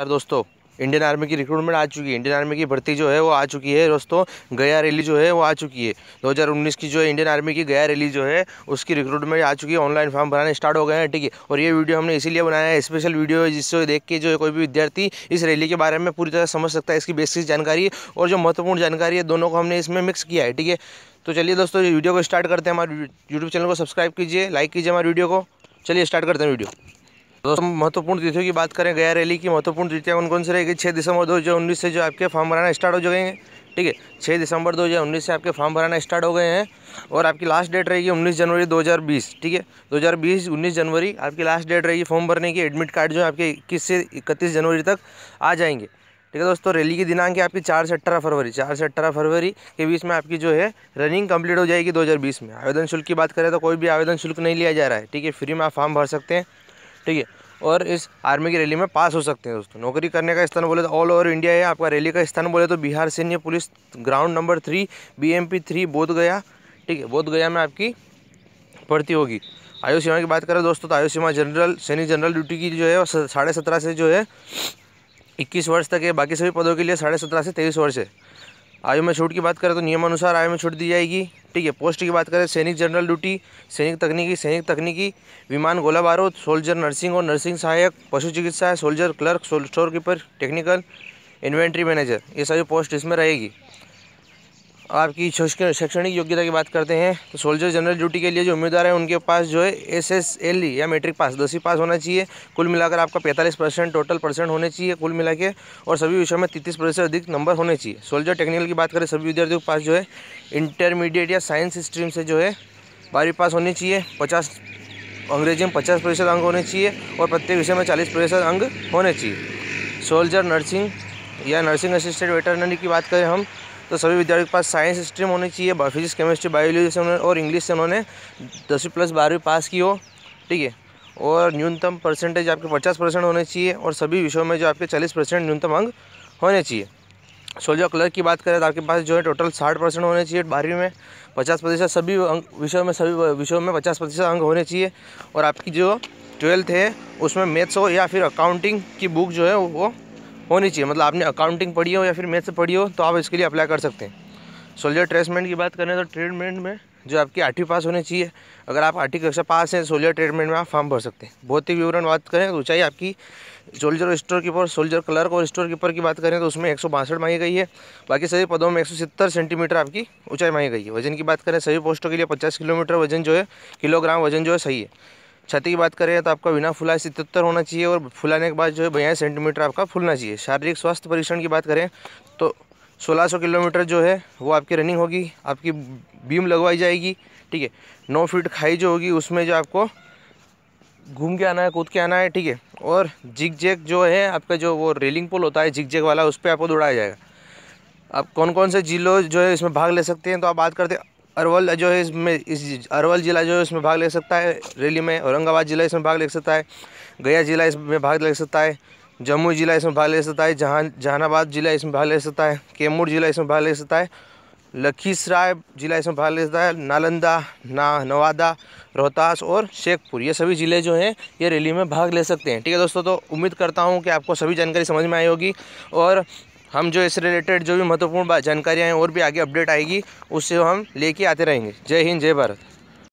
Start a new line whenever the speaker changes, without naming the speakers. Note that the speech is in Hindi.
नमस्कार दोस्तों इंडियन आर्मी की रिक्रूटमेंट आ चुकी है इंडियन आर्मी की भर्ती जो है वो आ चुकी है दोस्तों गया रैली जो है वो आ चुकी है 2019 की जो है इंडियन आर्मी की गया रैली जो है उसकी रिक्रूटमेंट आ चुकी है ऑनलाइन फॉर्म भराने स्टार्ट हो गए हैं ठीक है और ये वीडियो हमने इसीलिए बनाया है स्पेशल वीडियो है जिससे देख के जो है कोई भी विद्यार्थी इस रैली के बारे में पूरी तरह समझ सकता है इसकी बेसिक जानकारी और जो महत्वपूर्ण जानकारी है दोनों को हमने इसमें मिक्स किया है ठीक है तो चलिए दोस्तों वीडियो को स्टार्ट करते हैं हमारे यूट्यूब चैनल को सब्सक्राइब कीजिए लाइक कीजिए हमारे वीडियो को चलिए स्टार्ट करते हैं वीडियो दोस्तों महत्वपूर्ण तिथियों की बात करें गया रैली की महत्वपूर्ण तिथियाँ कौन कौन सी रहेगी छः दिसंबर दो हज़ार उन्नीस से जो आपके फॉर्म भराना स्टार्ट हो जाएंगे ठीक है छः दिसंबर दो हज़ार उन्नीस से आपके फॉर्म भराना स्टार्ट हो गए हैं और आपकी लास्ट डेट रहेगी उन्नीस जनवरी दो हज़ार बीस ठीक है दो हज़ार बीस उन्नीस जनवरी आपकी लास्ट डेट रहेगी फॉर्म भरने की एडमिट कार्ड जो आपके इक्कीस से इकतीस जनवरी तक आ जाएंगे ठीक है दोस्तों रैली की दिनांक है आपकी चार से अट्ठारह फरवरी चार से अट्ठारह फरवरी के बीच में आपकी जो है रनिंग कंप्लीट हो जाएगी 2020 में आवेदन शुल्क की बात करें तो कोई भी आवेदन शुल्क नहीं लिया जा रहा है ठीक है फ्री में आप फॉर्म भर सकते हैं ठीक है और इस आर्मी की रैली में पास हो सकते हैं दोस्तों नौकरी करने का स्थान बोले तो ऑल ओवर इंडिया है आपका रैली का स्थान बोले तो बिहार सैन्य police ground number three B M P three Bodh Gaya ठीक है बोधगया में आपकी भर्ती होगी आयु सीमा की बात करें दोस्तों तो आयु सीमा जनरल सैनिक जनरल ड्यूटी की जो है साढ़े सत्रह से जो है इक्कीस वर्ष तक है बाकी सभी पदों के लिए साढ़े सत्रह से तेईस वर्ष है आयु में छूट की बात करें तो नियमानुसार आयु में छूट दी जाएगी ठीक है पोस्ट की बात करें सैनिक जनरल ड्यूटी सैनिक तकनीकी सैनिक तकनीकी विमान गोला बारूद सोल्जर नर्सिंग और नर्सिंग सहायक पशु चिकित्सा soldier clerk store keeper technical inventory manager ये सभी पोस्ट इसमें रहेगी आपकी शैक्षणिक योग्यता की बात करते हैं तो सोल्जर जनरल ड्यूटी के लिए जो उम्मीदवार हैं उनके पास जो है एस एस एल ई या मेट्रिक पास दसवीं पास होना चाहिए कुल मिलाकर आपका पैंतालीस परसेंट टोटल परसेंट होने चाहिए कुल मिला के और सभी विषयों में तैतीस प्रतिशत अधिक नंबर होने चाहिए सोल्जर टेक्निकल की बात करें सभी विद्यार्थियों के पास जो है इंटरमीडिएट या साइंस स्ट्रीम से जो है बारहवीं पास होनी चाहिए पचास अंग्रेजी में पचास प्रतिशत अंक होने चाहिए और प्रत्येक विषय में चालीस प्रतिशत अंक होने चाहिए सोल्जर नर्सिंग या नर्सिंग असिस्टेंट वेटरनरी की बात करें हम तो सभी विद्यार्थियों के पास साइंस स्ट्रीम होनी चाहिए फिजिक्स केमिस्ट्री बायोलॉजी से उन्होंने और इंग्लिश से उन्होंने दसवीं प्लस बारहवीं पास की हो ठीक है और न्यूनतम परसेंटेज आपके पचास परसेंट होने चाहिए और सभी विषयों में जो आपके चालीस परसेंट न्यूनतम अंक होने चाहिए सोलह कलर की बात करें तो आपके पास जो है टोटल साठ परसेंट होने चाहिए बारहवीं में पचास प्रतिशत सभी अंक विषयों में सभी विषयों में पचास प्रतिशत अंक होने चाहिए और आपकी जो ट्वेल्थ है उसमें मैथ्स हो या फिर अकाउंटिंग की बुक जो है वो होनी चाहिए मतलब आपने अकाउंटिंग पढ़ी हो या फिर मैथ से पढ़ी हो तो आप इसके लिए अप्लाई कर सकते हैं सोल्जर ट्रेसमेंट की बात करें तो ट्रीटमेंट में जो आपकी आठवीं पास होनी चाहिए अगर आप आठवीं कक्षा पास हैं सोल्जर ट्रीटमेंट में आप फॉर्म भर सकते हैं भौतिक विवरण बात करें तो चाहिए आपकी soldier store keeper soldier clerk और स्टोर कीपर की बात करें तो उसमें एक मांगी गई है बाकी सभी पदों में एक सेंटीमीटर आपकी ऊंचाई मांगी गई है वजन की बात करें सभी पोस्टों के लिए पचास किलोमीटर वजन जो है किलोग्राम वजन जो है सही है छाती की बात करें तो आपका बिना फुलाए सितर होना चाहिए और फुलाने के बाद जो है बयालीस सेंटीमीटर आपका फूलना चाहिए शारीरिक स्वास्थ्य परीक्षण की बात करें तो 1600 किलोमीटर जो है वो आपकी रनिंग होगी आपकी बीम लगवाई जाएगी ठीक है नौ फीट खाई जो होगी उसमें जो आपको घूम के आना है कूद के आना है ठीक है और जिग जेक जो है आपका जो वो रेलिंग पुल होता है जिग जेग वाला उस पर आपको दौड़ाया जाएगा आप कौन कौन से जिलों जो है इसमें भाग ले सकते हैं तो आप बात करते हैं अरवल जो है इसमें इस अरवल ज़िला जो है इसमें भाग ले सकता है रैली में औरंगाबाद ज़िला इसमें भाग ले सकता है गया ज़िला इसमें भाग ले सकता है जम्मू ज़िला इसमें भाग ले सकता है जहाँ जहानाबाद ज़िला इसमें भाग ले सकता है कैमूर ज़िला इसमें भाग ले सकता है लखीसराय ज़िला इसमें भाग ले सकता है नालंदा ना नवादा रोहतास और शेखपुर ये सभी ज़िले जो हैं ये रैली में भाग ले सकते हैं ठीक है दोस्तों तो उम्मीद करता हूँ कि आपको सभी जानकारी समझ में आई होगी और हम जो इस रिलेटेड जो भी महत्वपूर्ण जानकारियाँ हैं और भी आगे अपडेट आएगी उससे हम लेके आते रहेंगे जय हिंद जय भारत